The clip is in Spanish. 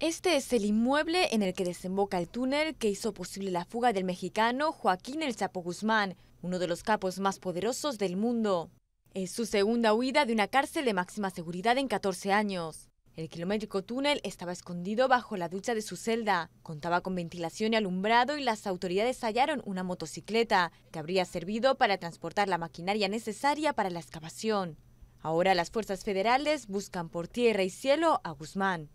Este es el inmueble en el que desemboca el túnel que hizo posible la fuga del mexicano Joaquín El Chapo Guzmán, uno de los capos más poderosos del mundo. Es su segunda huida de una cárcel de máxima seguridad en 14 años. El kilométrico túnel estaba escondido bajo la ducha de su celda, contaba con ventilación y alumbrado y las autoridades hallaron una motocicleta que habría servido para transportar la maquinaria necesaria para la excavación. Ahora las fuerzas federales buscan por tierra y cielo a Guzmán.